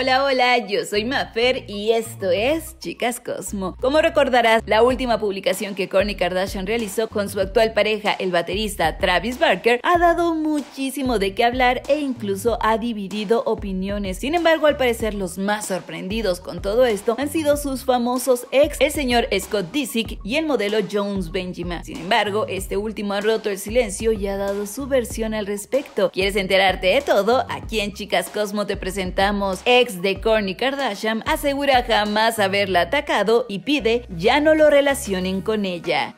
Hola, hola, yo soy Maffer y esto es Chicas Cosmo. Como recordarás, la última publicación que Kourtney Kardashian realizó con su actual pareja, el baterista Travis Barker, ha dado muchísimo de qué hablar e incluso ha dividido opiniones. Sin embargo, al parecer los más sorprendidos con todo esto han sido sus famosos ex, el señor Scott Disick y el modelo Jones Benjamin. Sin embargo, este último ha roto el silencio y ha dado su versión al respecto. ¿Quieres enterarte de todo? Aquí en Chicas Cosmo te presentamos ex ex de Kourtney Kardashian asegura jamás haberla atacado y pide ya no lo relacionen con ella.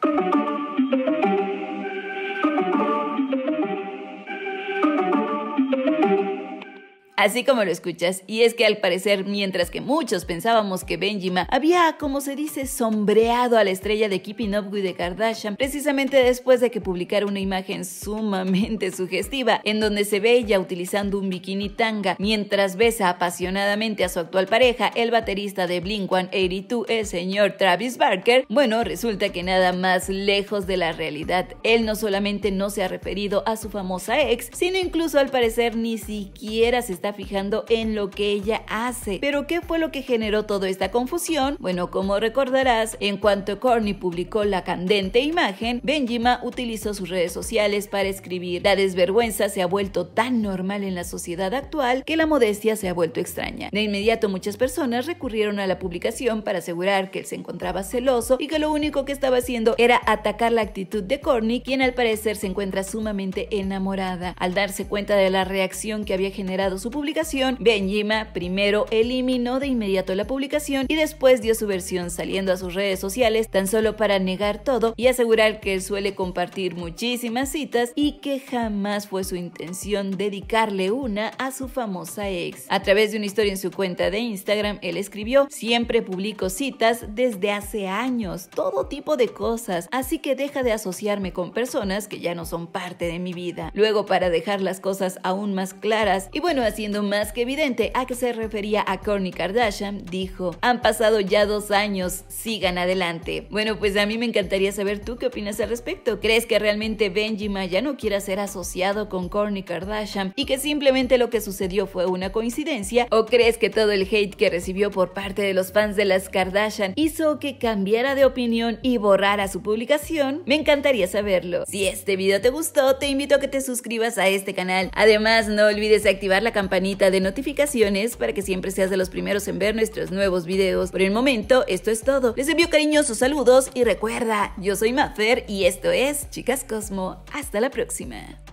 así como lo escuchas, y es que al parecer, mientras que muchos pensábamos que Benjima había, como se dice, sombreado a la estrella de Keeping Up with the Kardashian, precisamente después de que publicara una imagen sumamente sugestiva, en donde se ve ella utilizando un bikini tanga, mientras besa apasionadamente a su actual pareja, el baterista de Blink-182, el señor Travis Barker, bueno, resulta que nada más lejos de la realidad. Él no solamente no se ha referido a su famosa ex, sino incluso al parecer ni siquiera se está fijando en lo que ella hace. Pero ¿qué fue lo que generó toda esta confusión? Bueno, como recordarás, en cuanto Corny publicó la candente imagen, Benjima utilizó sus redes sociales para escribir. La desvergüenza se ha vuelto tan normal en la sociedad actual que la modestia se ha vuelto extraña. De inmediato muchas personas recurrieron a la publicación para asegurar que él se encontraba celoso y que lo único que estaba haciendo era atacar la actitud de Corny, quien al parecer se encuentra sumamente enamorada. Al darse cuenta de la reacción que había generado su publicación, publicación, Benjima primero eliminó de inmediato la publicación y después dio su versión saliendo a sus redes sociales tan solo para negar todo y asegurar que él suele compartir muchísimas citas y que jamás fue su intención dedicarle una a su famosa ex. A través de una historia en su cuenta de Instagram, él escribió, siempre publico citas desde hace años, todo tipo de cosas, así que deja de asociarme con personas que ya no son parte de mi vida. Luego para dejar las cosas aún más claras y bueno, haciendo más que evidente a que se refería a Kourtney Kardashian, dijo, han pasado ya dos años, sigan adelante. Bueno, pues a mí me encantaría saber tú qué opinas al respecto. ¿Crees que realmente Benji ya no quiera ser asociado con Kourtney Kardashian y que simplemente lo que sucedió fue una coincidencia? ¿O crees que todo el hate que recibió por parte de los fans de las Kardashian hizo que cambiara de opinión y borrara su publicación? Me encantaría saberlo. Si este video te gustó, te invito a que te suscribas a este canal. Además, no olvides activar la campanita de notificaciones para que siempre seas de los primeros en ver nuestros nuevos videos. Por el momento, esto es todo. Les envío cariñosos saludos y recuerda, yo soy Mafer y esto es Chicas Cosmo. Hasta la próxima.